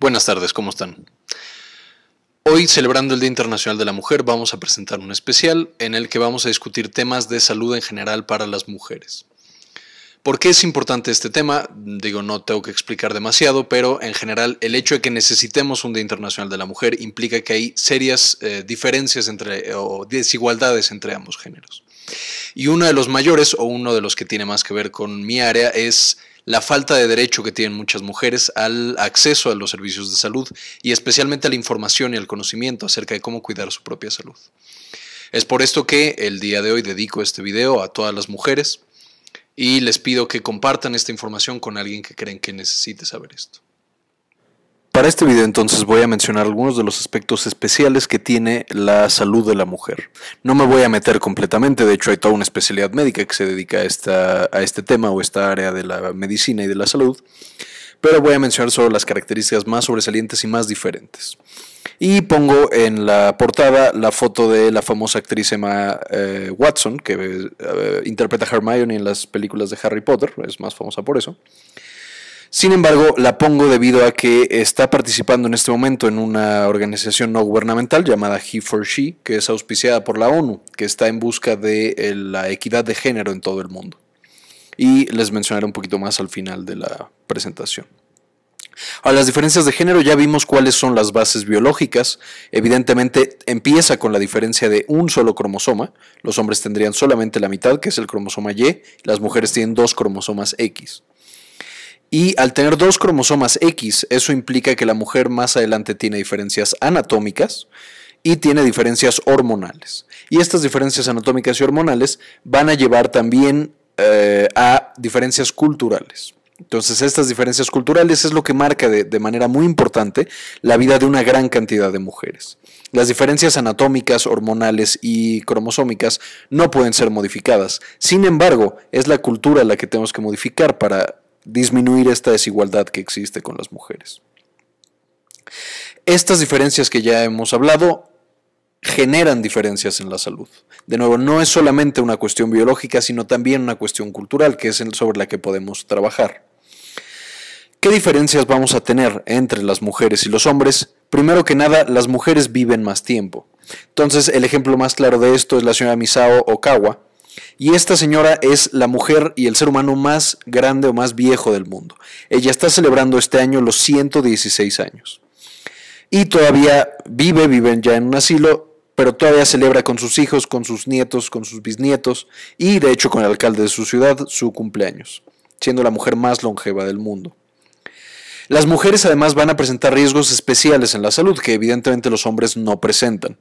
Buenas tardes, ¿cómo están? Hoy, celebrando el Día Internacional de la Mujer, vamos a presentar un especial en el que vamos a discutir temas de salud en general para las mujeres. ¿Por qué es importante este tema? Digo, no tengo que explicar demasiado, pero en general el hecho de que necesitemos un Día Internacional de la Mujer implica que hay serias eh, diferencias entre, o desigualdades entre ambos géneros. Y uno de los mayores, o uno de los que tiene más que ver con mi área, es la falta de derecho que tienen muchas mujeres al acceso a los servicios de salud y especialmente a la información y al conocimiento acerca de cómo cuidar su propia salud. Es por esto que el día de hoy dedico este video a todas las mujeres y les pido que compartan esta información con alguien que creen que necesite saber esto. Para este video entonces voy a mencionar algunos de los aspectos especiales que tiene la salud de la mujer. No me voy a meter completamente, de hecho hay toda una especialidad médica que se dedica a, este tema o esta área de la medicina y de la salud, pero voy a mencionar solo las características más sobresalientes y más diferentes. Y pongo en la portada la foto de la famosa actriz Emma eh, Watson, que eh, interpreta a Hermione en las películas de Harry Potter, es más famosa por eso. Sin embargo, la pongo debido a que está participando en este momento en una organización no gubernamental llamada He for She, que es auspiciada por la ONU, que está en busca de eh, la equidad de género en todo el mundo. Y les mencionaré un poquito más al final de la presentación. A las diferencias de género ya vimos cuáles son las bases biológicas. Evidentemente empieza con la diferencia de un solo cromosoma. Los hombres tendrían solamente la mitad, que es el cromosoma Y. Las mujeres tienen dos cromosomas X. Y al tener dos cromosomas X, eso implica que la mujer más adelante tiene diferencias anatómicas y tiene diferencias hormonales. Y estas diferencias anatómicas y hormonales van a llevar también eh, a diferencias culturales. Entonces, estas diferencias culturales es lo que marca de, manera muy importante la vida de una gran cantidad de mujeres. Las diferencias anatómicas, hormonales y cromosómicas no pueden ser modificadas. Sin embargo, es la cultura la que tenemos que modificar para disminuir esta desigualdad que existe con las mujeres. Estas diferencias que ya hemos hablado generan diferencias en la salud. De nuevo, no es solamente una cuestión biológica, sino también una cuestión cultural, que es sobre la que podemos trabajar. ¿Qué diferencias vamos a tener entre las mujeres y los hombres? Primero que nada, las mujeres viven más tiempo. Entonces, el ejemplo más claro de esto es la señora Misao Okawa, y esta señora es la mujer y el ser humano más grande o más viejo del mundo. Ella está celebrando este año los 116 años. Y todavía vive, vive ya en un asilo, pero todavía celebra con sus hijos, con sus nietos, con sus bisnietos y de hecho con el alcalde de su ciudad su cumpleaños, siendo la mujer más longeva del mundo. Las mujeres además van a presentar riesgos especiales en la salud que evidentemente los hombres no presentan.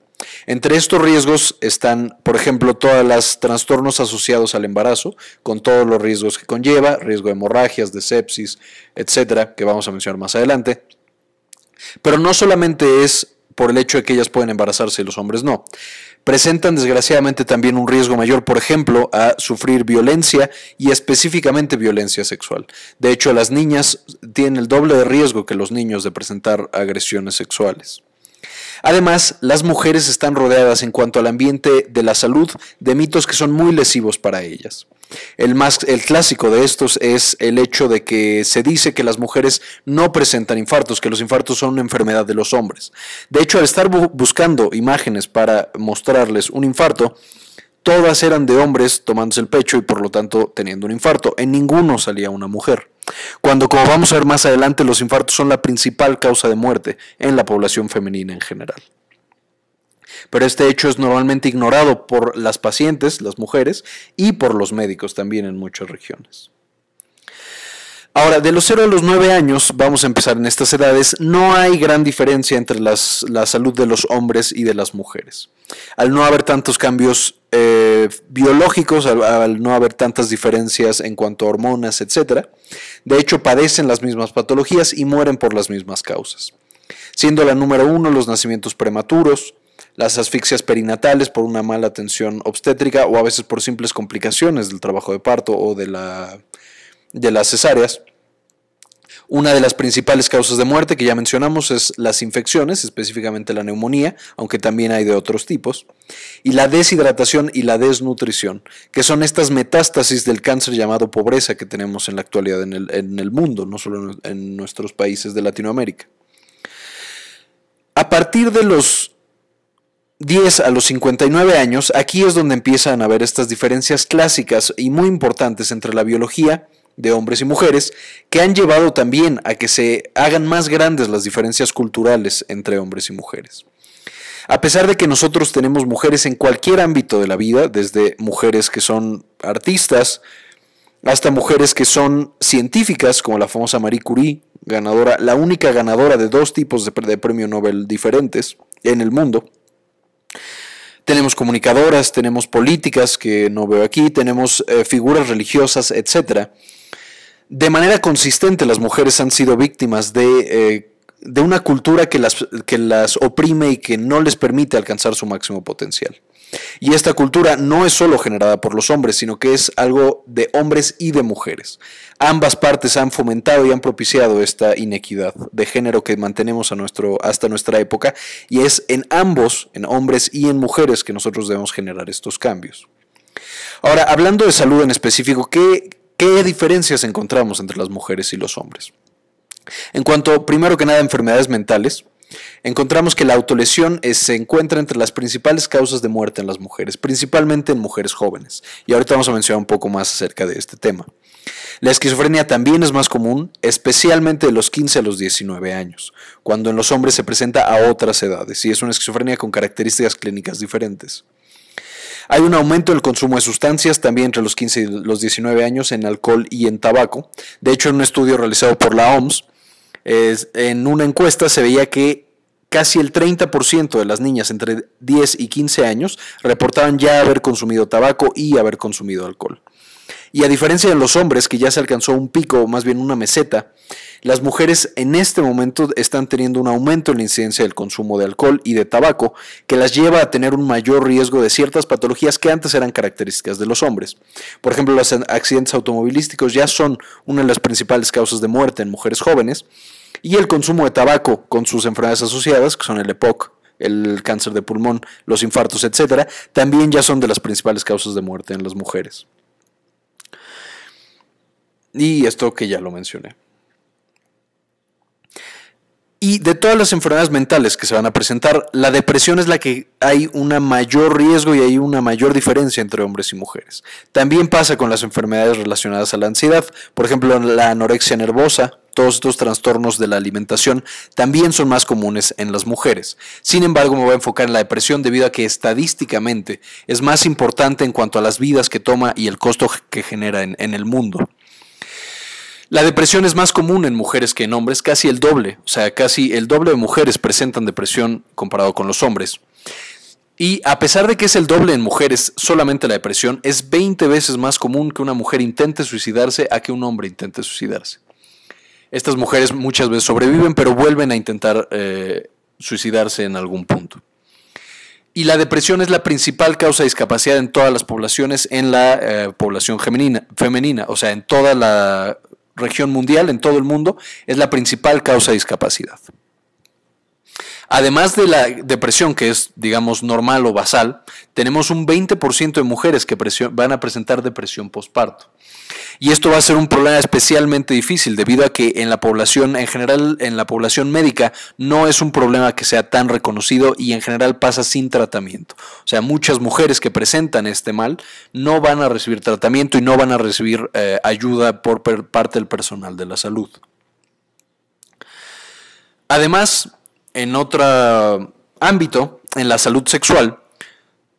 Entre estos riesgos están, por ejemplo, todos los trastornos asociados al embarazo, con todos los riesgos que conlleva, riesgo de hemorragias, de sepsis, etcétera, que vamos a mencionar más adelante. Pero no solamente es por el hecho de que ellas pueden embarazarse y los hombres no. Presentan desgraciadamente también un riesgo mayor, por ejemplo, a sufrir violencia y específicamente violencia sexual. De hecho, las niñas tienen el doble de riesgo que los niños de presentar agresiones sexuales. Además, las mujeres están rodeadas en cuanto al ambiente de la salud de mitos que son muy lesivos para ellas. El, más, el clásico de estos es el hecho de que se dice que las mujeres no presentan infartos, que los infartos son una enfermedad de los hombres. De hecho, al estar buscando imágenes para mostrarles un infarto, todas eran de hombres tomándose el pecho y por lo tanto teniendo un infarto. En ninguno salía una mujer. Cuando, como vamos a ver más adelante, los infartos son la principal causa de muerte en la población femenina en general. Pero este hecho es normalmente ignorado por las pacientes, las mujeres, y por los médicos también en muchas regiones. Ahora, de los 0 a los 9 años, vamos a empezar en estas edades, no hay gran diferencia entre la salud de los hombres y de las mujeres. Al no haber tantos cambios eh, biológicos, al, no haber tantas diferencias en cuanto a hormonas, etc., de hecho padecen las mismas patologías y mueren por las mismas causas. Siendo la número uno los nacimientos prematuros, las asfixias perinatales por una mala atención obstétrica o a veces por simples complicaciones del trabajo de parto o de, la, de las cesáreas una de las principales causas de muerte que ya mencionamos es las infecciones, específicamente la neumonía, aunque también hay de otros tipos, y la deshidratación y la desnutrición, que son estas metástasis del cáncer llamado pobreza que tenemos en la actualidad en el, mundo, no solo en, en nuestros países de Latinoamérica. A partir de los 10 a los 59 años, aquí es donde empiezan a haber estas diferencias clásicas y muy importantes entre la biología de hombres y mujeres que han llevado también a que se hagan más grandes las diferencias culturales entre hombres y mujeres. A pesar de que nosotros tenemos mujeres en cualquier ámbito de la vida, desde mujeres que son artistas hasta mujeres que son científicas, como la famosa Marie Curie, ganadora, la única ganadora de dos tipos de, premio Nobel diferentes en el mundo. Tenemos comunicadoras, tenemos políticas que no veo aquí, tenemos eh, figuras religiosas, etcétera de manera consistente las mujeres han sido víctimas eh, de, una cultura que las, que las oprime y que no les permite alcanzar su máximo potencial. Y esta cultura no es solo generada por los hombres, sino que es algo de hombres y de mujeres. Ambas partes han fomentado y han propiciado esta inequidad de género que mantenemos a nuestro, hasta nuestra época y es en ambos, en hombres y en mujeres, que nosotros debemos generar estos cambios. Ahora, hablando de salud en específico, ¿qué ¿Qué diferencias encontramos entre las mujeres y los hombres? En cuanto, primero que nada, a enfermedades mentales, encontramos que la autolesión se encuentra entre las principales causas de muerte en las mujeres, principalmente en mujeres jóvenes. Y ahorita vamos a mencionar un poco más acerca de este tema. La esquizofrenia también es más común, especialmente de los 15 a los 19 años, cuando en los hombres se presenta a otras edades y es una esquizofrenia con características clínicas diferentes. Hay un aumento del consumo de sustancias también entre los 15 y los 19 años en alcohol y en tabaco. De hecho, en un estudio realizado por la OMS, en una encuesta se veía que casi el 30% de las niñas entre 10 y 15 años reportaban ya haber consumido tabaco y haber consumido alcohol. Y a diferencia de los hombres, que ya se alcanzó un pico, más bien una meseta, las mujeres en este momento están teniendo un aumento en la incidencia del consumo de alcohol y de tabaco, que las lleva a tener un mayor riesgo de ciertas patologías que antes eran características de los hombres. Por ejemplo, los accidentes automovilísticos ya son una de las principales causas de muerte en mujeres jóvenes, y el consumo de tabaco con sus enfermedades asociadas, que son el EPOC, el cáncer de pulmón, los infartos, etcétera, también ya son de las principales causas de muerte en las mujeres. Y esto que ya lo mencioné. Y de todas las enfermedades mentales que se van a presentar, la depresión es la que hay un mayor riesgo y hay una mayor diferencia entre hombres y mujeres. También pasa con las enfermedades relacionadas a la ansiedad, por ejemplo la anorexia nervosa, todos estos trastornos de la alimentación también son más comunes en las mujeres. Sin embargo, me voy a enfocar en la depresión debido a que estadísticamente es más importante en cuanto a las vidas que toma y el costo que genera en, en el mundo. La depresión es más común en mujeres que en hombres, casi el doble, o sea, casi el doble de mujeres presentan depresión comparado con los hombres. Y a pesar de que es el doble en mujeres, solamente la depresión es 20 veces más común que una mujer intente suicidarse a que un hombre intente suicidarse. Estas mujeres muchas veces sobreviven, pero vuelven a intentar eh, suicidarse en algún punto. Y la depresión es la principal causa de discapacidad en todas las poblaciones, en la eh, población femenina, femenina, o sea, en toda la región mundial, en todo el mundo, es la principal causa de discapacidad. Además de la depresión, que es, digamos, normal o basal, tenemos un 20% de mujeres que van a presentar depresión postparto. Y esto va a ser un problema especialmente difícil debido a que en la población, en general, en la población médica, no es un problema que sea tan reconocido y en general pasa sin tratamiento. O sea, muchas mujeres que presentan este mal no van a recibir tratamiento y no van a recibir eh, ayuda por parte del personal de la salud. Además, en otro ámbito, en la salud sexual,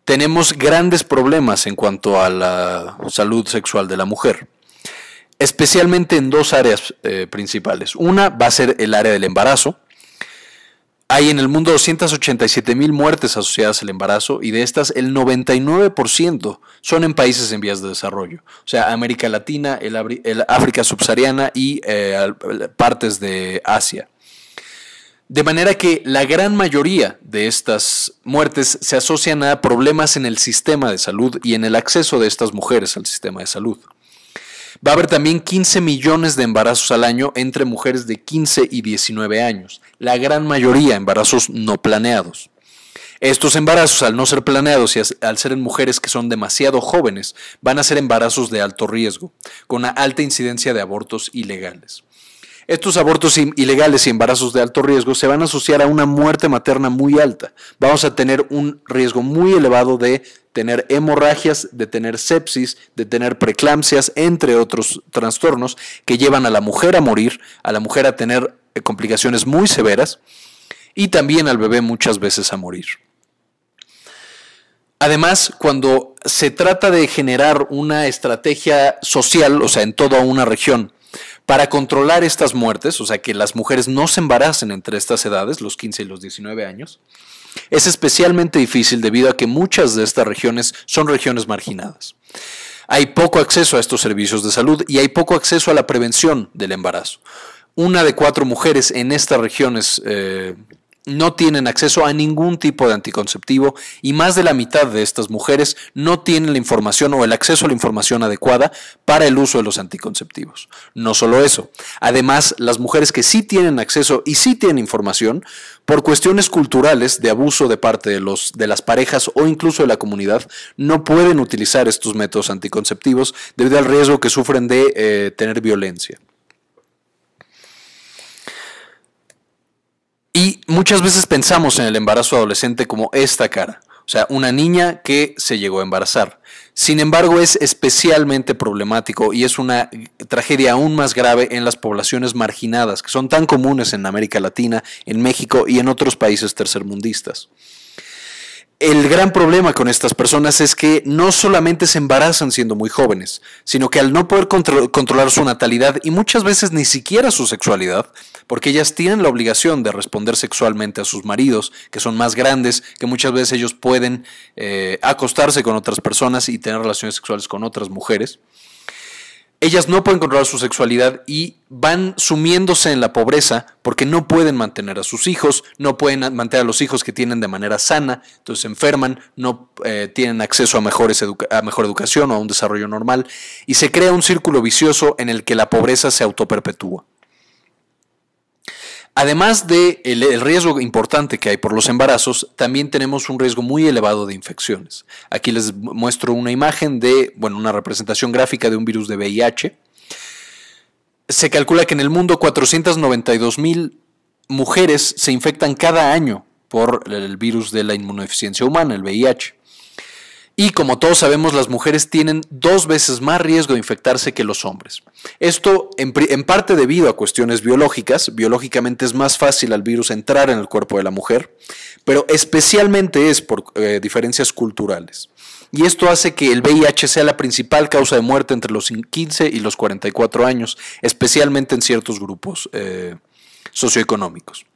tenemos grandes problemas en cuanto a la salud sexual de la mujer, especialmente en dos áreas eh, principales. Una va a ser el área del embarazo. Hay en el mundo 287 mil muertes asociadas al embarazo y de estas el 99% son en países en vías de desarrollo, o sea, América Latina, el, África subsahariana y eh, partes de Asia. De manera que la gran mayoría de estas muertes se asocian a problemas en el sistema de salud y en el acceso de estas mujeres al sistema de salud. Va a haber también 15 millones de embarazos al año entre mujeres de 15 y 19 años, la gran mayoría embarazos no planeados. Estos embarazos, al no ser planeados y al ser en mujeres que son demasiado jóvenes, van a ser embarazos de alto riesgo, con una alta incidencia de abortos ilegales. Estos abortos ilegales y embarazos de alto riesgo se van a asociar a una muerte materna muy alta. Vamos a tener un riesgo muy elevado de tener hemorragias, de tener sepsis, de tener preeclampsias, entre otros trastornos que llevan a la mujer a morir, a la mujer a tener eh, complicaciones muy severas y también al bebé muchas veces a morir. Además, cuando se trata de generar una estrategia social, o sea, en toda una región, para controlar estas muertes, o sea, que las mujeres no se embaracen entre estas edades, los 15 y los 19 años, es especialmente difícil debido a que muchas de estas regiones son regiones marginadas. Hay poco acceso a estos servicios de salud y hay poco acceso a la prevención del embarazo. Una de cuatro mujeres en estas regiones eh, no tienen acceso a ningún tipo de anticonceptivo y más de la mitad de estas mujeres no tienen la información o el acceso a la información adecuada para el uso de los anticonceptivos. No solo eso, además las mujeres que sí tienen acceso y sí tienen información, por cuestiones culturales de abuso de parte de, los, de las parejas o incluso de la comunidad, no pueden utilizar estos métodos anticonceptivos debido al riesgo que sufren de eh, tener violencia. Y muchas veces pensamos en el embarazo adolescente como esta cara, o sea, una niña que se llegó a embarazar. Sin embargo, es especialmente problemático y es una tragedia aún más grave en las poblaciones marginadas, que son tan comunes en América Latina, en México y en otros países tercermundistas. El gran problema con estas personas es que no solamente se embarazan siendo muy jóvenes, sino que al no poder controlar su natalidad y muchas veces ni siquiera su sexualidad, porque ellas tienen la obligación de responder sexualmente a sus maridos, que son más grandes, que muchas veces ellos pueden eh, acostarse con otras personas y tener relaciones sexuales con otras mujeres, ellas no pueden controlar su sexualidad y van sumiéndose en la pobreza porque no pueden mantener a sus hijos, no pueden mantener a los hijos que tienen de manera sana, entonces enferman, no eh, tienen acceso a, mejores a mejor educación o a un desarrollo normal y se crea un círculo vicioso en el que la pobreza se autoperpetúa. Además del de el, riesgo importante que hay por los embarazos, también tenemos un riesgo muy elevado de infecciones. Aquí les muestro una imagen de, bueno, una representación gráfica de un virus de VIH. Se calcula que en el mundo 492 mil mujeres se infectan cada año por el virus de la inmunodeficiencia humana, el VIH. Y como todos sabemos, las mujeres tienen dos veces más riesgo de infectarse que los hombres. Esto en, parte debido a cuestiones biológicas. Biológicamente es más fácil al virus entrar en el cuerpo de la mujer, pero especialmente es por eh, diferencias culturales. Y esto hace que el VIH sea la principal causa de muerte entre los 15 y los 44 años, especialmente en ciertos grupos eh, socioeconómicos.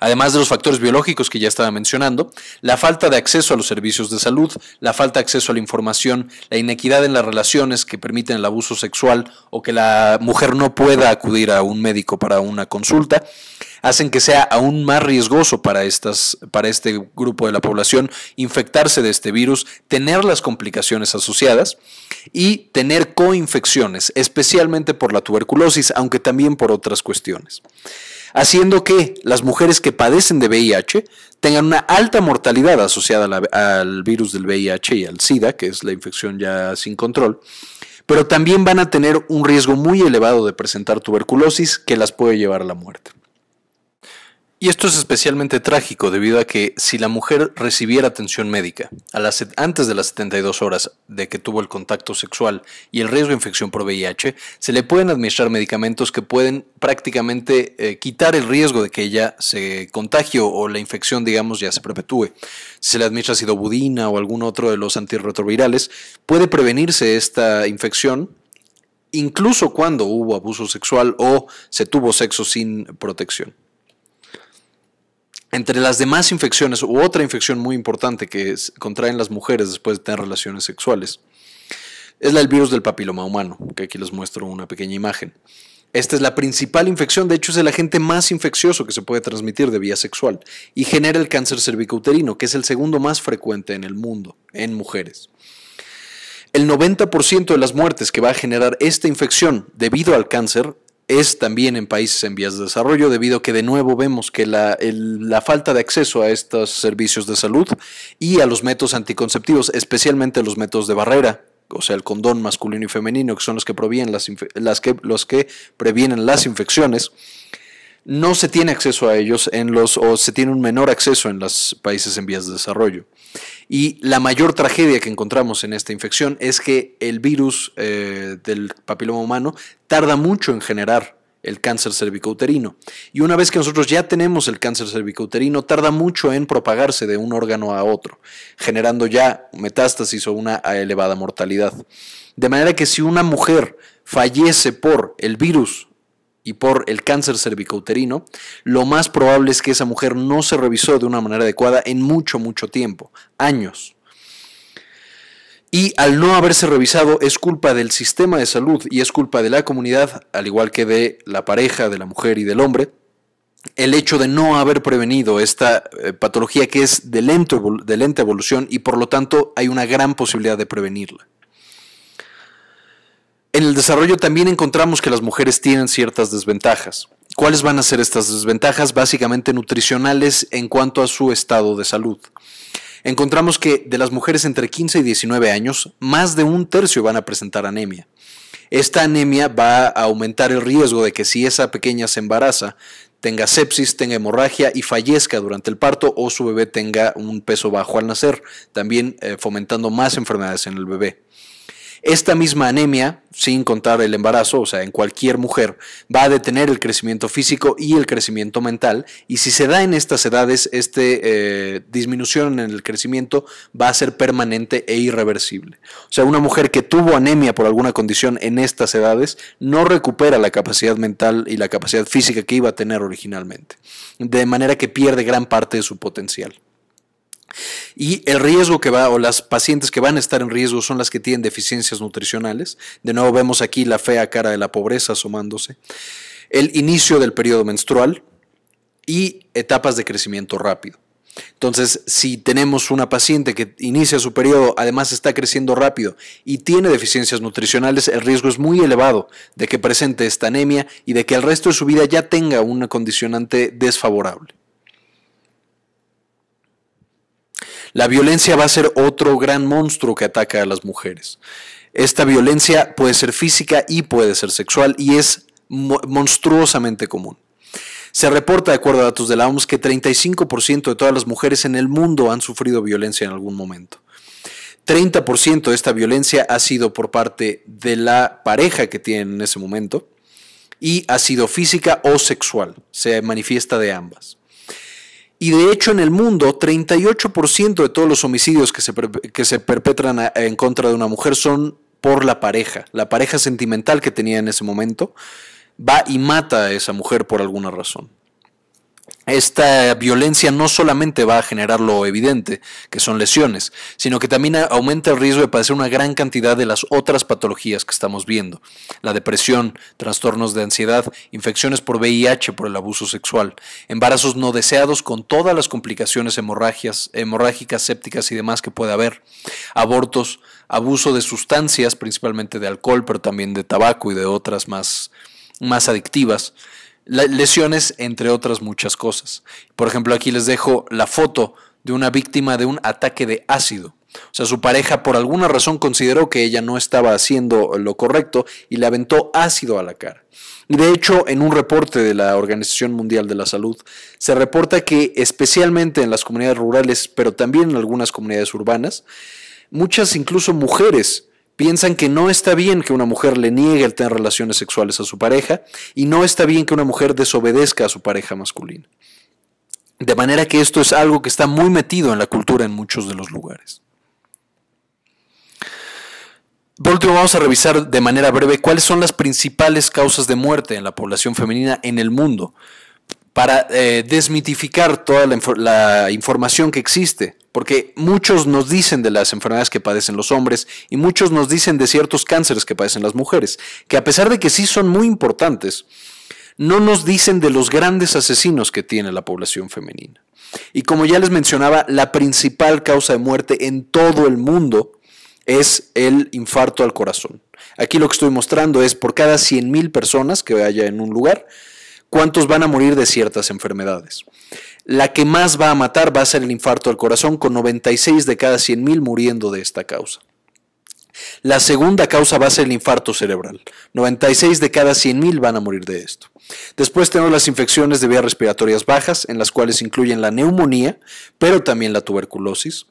Además de los factores biológicos que ya estaba mencionando, la falta de acceso a los servicios de salud, la falta de acceso a la información, la inequidad en las relaciones que permiten el abuso sexual o que la mujer no pueda acudir a un médico para una consulta, hacen que sea aún más riesgoso para, estas, para este grupo de la población infectarse de este virus, tener las complicaciones asociadas y tener coinfecciones, especialmente por la tuberculosis, aunque también por otras cuestiones haciendo que las mujeres que padecen de VIH tengan una alta mortalidad asociada al virus del VIH y al SIDA, que es la infección ya sin control, pero también van a tener un riesgo muy elevado de presentar tuberculosis que las puede llevar a la muerte. Y esto es especialmente trágico debido a que si la mujer recibiera atención médica antes de las 72 horas de que tuvo el contacto sexual y el riesgo de infección por VIH, se le pueden administrar medicamentos que pueden prácticamente eh, quitar el riesgo de que ella se contagie o la infección, digamos, ya se perpetúe. Si se le administra sidobudina o algún otro de los antirretrovirales, puede prevenirse esta infección incluso cuando hubo abuso sexual o se tuvo sexo sin protección. Entre las demás infecciones, u otra infección muy importante que contraen las mujeres después de tener relaciones sexuales, es la del virus del papiloma humano, que aquí les muestro una pequeña imagen. Esta es la principal infección, de hecho es el agente más infeccioso que se puede transmitir de vía sexual y genera el cáncer cervicouterino, que es el segundo más frecuente en el mundo en mujeres. El 90% de las muertes que va a generar esta infección debido al cáncer es también en países en vías de desarrollo, debido a que de nuevo vemos que la, falta de acceso a estos servicios de salud y a los métodos anticonceptivos, especialmente los métodos de barrera, o sea, el condón masculino y femenino, que son los que, provienen las, que, los que previenen las infecciones, no se tiene acceso a ellos en los, o se tiene un menor acceso en los países en vías de desarrollo. Y la mayor tragedia que encontramos en esta infección es que el virus eh, del papiloma humano tarda mucho en generar el cáncer cervicouterino. Y una vez que nosotros ya tenemos el cáncer cervicouterino, tarda mucho en propagarse de un órgano a otro, generando ya metástasis o una ah, elevada mortalidad. De manera que si una mujer fallece por el virus y por el cáncer cervicouterino, lo más probable es que esa mujer no se revisó de una manera adecuada en mucho, mucho tiempo, años. Y al no haberse revisado es culpa del sistema de salud y es culpa de la comunidad, al igual que de la pareja, de la mujer y del hombre, el hecho de no haber prevenido esta eh, patología que es de lenta, de lenta evolución y por lo tanto hay una gran posibilidad de prevenirla. En el desarrollo también encontramos que las mujeres tienen ciertas desventajas. ¿Cuáles van a ser estas desventajas? Básicamente nutricionales en cuanto a su estado de salud. Encontramos que de las mujeres entre 15 y 19 años, más de un tercio van a presentar anemia. Esta anemia va a aumentar el riesgo de que si esa pequeña se embaraza, tenga sepsis, tenga hemorragia y fallezca durante el parto o su bebé tenga un peso bajo al nacer, también eh, fomentando más enfermedades en el bebé. Esta misma anemia, sin contar el embarazo, o sea, en cualquier mujer, va a detener el crecimiento físico y el crecimiento mental. Y si se da en estas edades, esta eh, disminución en el crecimiento va a ser permanente e irreversible. O sea, una mujer que tuvo anemia por alguna condición en estas edades no recupera la capacidad mental y la capacidad física que iba a tener originalmente. De manera que pierde gran parte de su potencial. Y el riesgo que va, o las pacientes que van a estar en riesgo son las que tienen deficiencias nutricionales. De nuevo vemos aquí la fea cara de la pobreza asomándose. El inicio del periodo menstrual y etapas de crecimiento rápido. Entonces, si tenemos una paciente que inicia su periodo, además está creciendo rápido y tiene deficiencias nutricionales, el riesgo es muy elevado de que presente esta anemia y de que el resto de su vida ya tenga una condicionante desfavorable. La violencia va a ser otro gran monstruo que ataca a las mujeres. Esta violencia puede ser física y puede ser sexual y es monstruosamente común. Se reporta, de acuerdo a datos de la OMS, que 35% de todas las mujeres en el mundo han sufrido violencia en algún momento. 30% de esta violencia ha sido por parte de la pareja que tienen en ese momento y ha sido física o sexual. Se manifiesta de ambas. Y de hecho en el mundo, 38% de todos los homicidios que se, perpetran en contra de una mujer son por la pareja, la pareja sentimental que tenía en ese momento, va y mata a esa mujer por alguna razón esta violencia no solamente va a generar lo evidente, que son lesiones, sino que también aumenta el riesgo de padecer una gran cantidad de las otras patologías que estamos viendo. La depresión, trastornos de ansiedad, infecciones por VIH por el abuso sexual, embarazos no deseados con todas las complicaciones hemorragias, hemorrágicas, sépticas y demás que puede haber, abortos, abuso de sustancias, principalmente de alcohol, pero también de tabaco y de otras más, más adictivas lesiones, entre otras muchas cosas. Por ejemplo, aquí les dejo la foto de una víctima de un ataque de ácido. O sea, su pareja por alguna razón consideró que ella no estaba haciendo lo correcto y le aventó ácido a la cara. Y de hecho, en un reporte de la Organización Mundial de la Salud, se reporta que especialmente en las comunidades rurales, pero también en algunas comunidades urbanas, muchas incluso mujeres Piensan que no está bien que una mujer le niegue el tener relaciones sexuales a su pareja y no está bien que una mujer desobedezca a su pareja masculina. De manera que esto es algo que está muy metido en la cultura en muchos de los lugares. Por último, vamos a revisar de manera breve cuáles son las principales causas de muerte en la población femenina en el mundo para eh, desmitificar toda la, la, información que existe, porque muchos nos dicen de las enfermedades que padecen los hombres y muchos nos dicen de ciertos cánceres que padecen las mujeres, que a pesar de que sí son muy importantes, no nos dicen de los grandes asesinos que tiene la población femenina. Y como ya les mencionaba, la principal causa de muerte en todo el mundo es el infarto al corazón. Aquí lo que estoy mostrando es por cada 100.000 personas que haya en un lugar, cuántos van a morir de ciertas enfermedades. La que más va a matar va a ser el infarto al corazón, con 96 de cada 100.000 muriendo de esta causa. La segunda causa va a ser el infarto cerebral. 96 de cada 100.000 van a morir de esto. Después tenemos las infecciones de vías respiratorias bajas, en las cuales incluyen la neumonía, pero también la tuberculosis.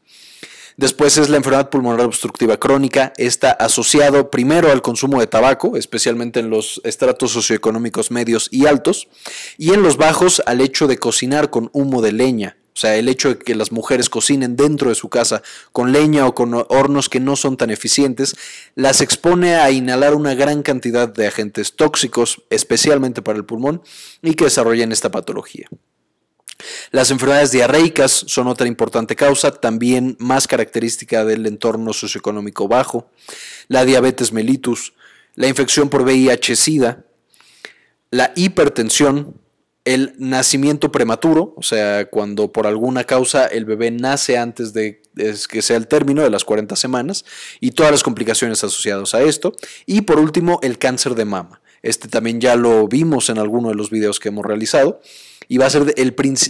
Después es la enfermedad pulmonar obstructiva crónica. Está asociado primero al consumo de tabaco, especialmente en los estratos socioeconómicos medios y altos, y en los bajos al hecho de cocinar con humo de leña. O sea, el hecho de que las mujeres cocinen dentro de su casa con leña o con hornos que no son tan eficientes, las expone a inhalar una gran cantidad de agentes tóxicos, especialmente para el pulmón, y que desarrollan esta patología. Las enfermedades diarreicas son otra importante causa, también más característica del entorno socioeconómico bajo, la diabetes mellitus, la infección por VIH-Sida, la hipertensión, el nacimiento prematuro, o sea, cuando por alguna causa el bebé nace antes de que sea el término de las 40 semanas, y todas las complicaciones asociadas a esto, y por último, el cáncer de mama. Este también ya lo vimos en alguno de los videos que hemos realizado. Y va a ser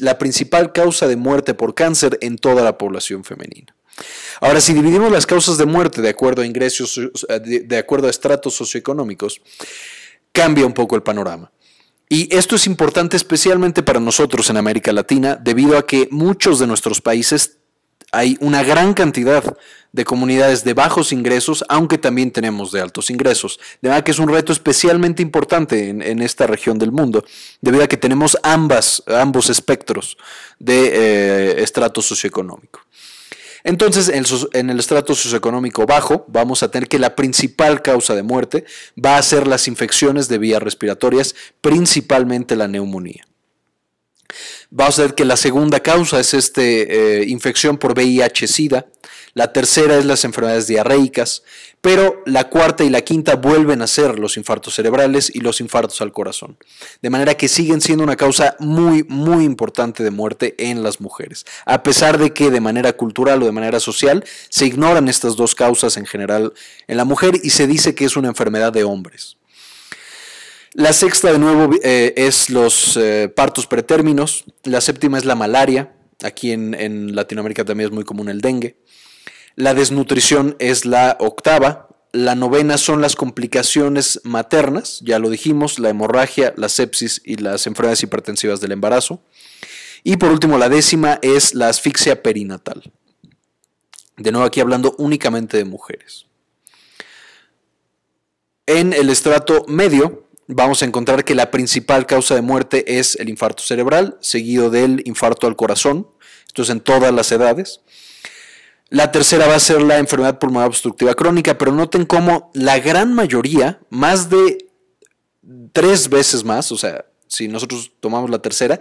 la principal causa de muerte por cáncer en toda la población femenina. Ahora, si dividimos las causas de muerte de acuerdo a ingresos, eh, de acuerdo a estratos socioeconómicos, cambia un poco el panorama. Y esto es importante especialmente para nosotros en América Latina, debido a que muchos de nuestros países hay una gran cantidad de comunidades de bajos ingresos, aunque también tenemos de altos ingresos. De verdad que es un reto especialmente importante en, esta región del mundo, debido a que tenemos ambas, ambos espectros de eh, estrato socioeconómico. Entonces, en el estrato socioeconómico bajo, vamos a tener que la principal causa de muerte va a ser las infecciones de vías respiratorias, principalmente la neumonía. Va a ver que la segunda causa es esta eh, infección por VIH-Sida, la tercera es las enfermedades diarreicas, pero la cuarta y la quinta vuelven a ser los infartos cerebrales y los infartos al corazón. De manera que siguen siendo una causa muy, muy importante de muerte en las mujeres, a pesar de que de manera cultural o de manera social se ignoran estas dos causas en general en la mujer y se dice que es una enfermedad de hombres. La sexta, de nuevo, eh, es los eh, partos pretérminos. La séptima es la malaria. Aquí en, en, Latinoamérica también es muy común el dengue. La desnutrición es la octava. La novena son las complicaciones maternas, ya lo dijimos, la hemorragia, la sepsis y las enfermedades hipertensivas del embarazo. Y por último, la décima es la asfixia perinatal. De nuevo aquí hablando únicamente de mujeres. En el estrato medio vamos a encontrar que la principal causa de muerte es el infarto cerebral, seguido del infarto al corazón. Esto es en todas las edades. La tercera va a ser la enfermedad pulmonar obstructiva crónica, pero noten cómo la gran mayoría, más de tres veces más, o sea, si nosotros tomamos la tercera,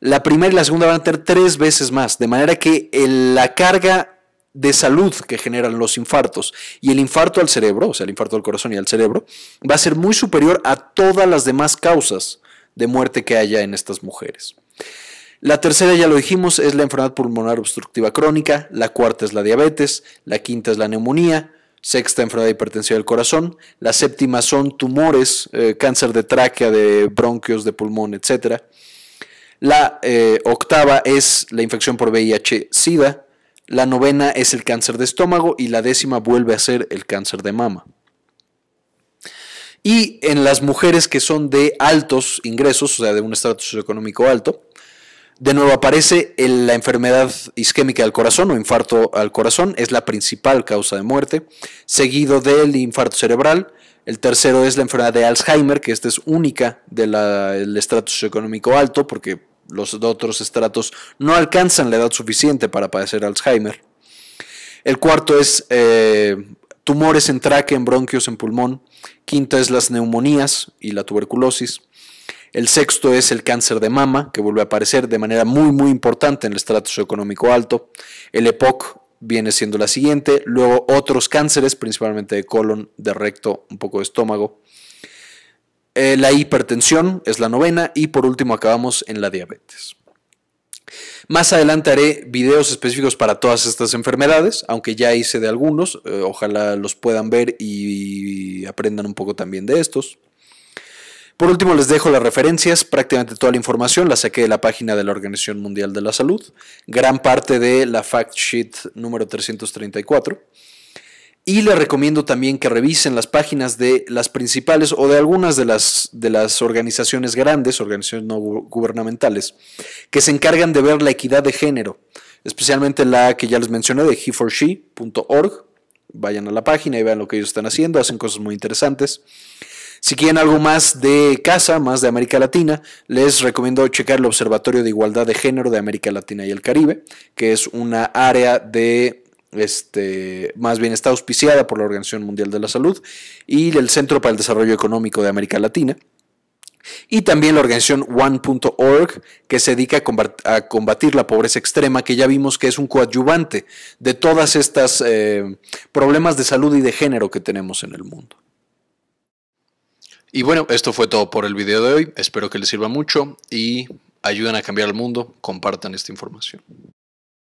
la primera y la segunda van a tener tres veces más, de manera que la carga de salud que generan los infartos y el infarto al cerebro, o sea, el infarto al corazón y al cerebro, va a ser muy superior a todas las demás causas de muerte que haya en estas mujeres. La tercera, ya lo dijimos, es la enfermedad pulmonar obstructiva crónica, la cuarta es la diabetes, la quinta es la neumonía, sexta enfermedad de hipertensión del corazón, la séptima son tumores, eh, cáncer de tráquea, de bronquios, de pulmón, etc. La eh, octava es la infección por VIH-Sida, la novena es el cáncer de estómago y la décima vuelve a ser el cáncer de mama. Y en las mujeres que son de altos ingresos, o sea, de un estrato socioeconómico alto, de nuevo aparece la enfermedad isquémica del corazón o infarto al corazón, es la principal causa de muerte, seguido del infarto cerebral. El tercero es la enfermedad de Alzheimer, que esta es única del estrato socioeconómico alto, porque los otros estratos no alcanzan la edad suficiente para padecer Alzheimer. El cuarto es eh, tumores en tráquea, en bronquios, en pulmón. Quinto es las neumonías y la tuberculosis. El sexto es el cáncer de mama, que vuelve a aparecer de manera muy, muy importante en el estrato socioeconómico alto. El EPOC viene siendo la siguiente. Luego otros cánceres, principalmente de colon, de recto, un poco de estómago. Eh, la hipertensión es la novena y por último acabamos en la diabetes. Más adelante haré videos específicos para todas estas enfermedades, aunque ya hice de algunos, eh, ojalá los puedan ver y aprendan un poco también de estos. Por último, les dejo las referencias. Prácticamente toda la información la saqué de la página de la Organización Mundial de la Salud, gran parte de la fact sheet número 334. Y les recomiendo también que revisen las páginas de las principales o de algunas de las, de las organizaciones grandes, organizaciones no gubernamentales, que se encargan de ver la equidad de género, especialmente la que ya les mencioné de heforshe.org. Vayan a la página y vean lo que ellos están haciendo, hacen cosas muy interesantes. Si quieren algo más de casa, más de América Latina, les recomiendo checar el Observatorio de Igualdad de Género de América Latina y el Caribe, que es una área de este, más bien está auspiciada por la Organización Mundial de la Salud y el Centro para el Desarrollo Económico de América Latina. Y también la organización One.org, que se dedica a combatir la pobreza extrema, que ya vimos que es un coadyuvante de todos estos eh, problemas de salud y de género que tenemos en el mundo. Y bueno, esto fue todo por el video de hoy. Espero que les sirva mucho y ayuden a cambiar el mundo. Compartan esta información.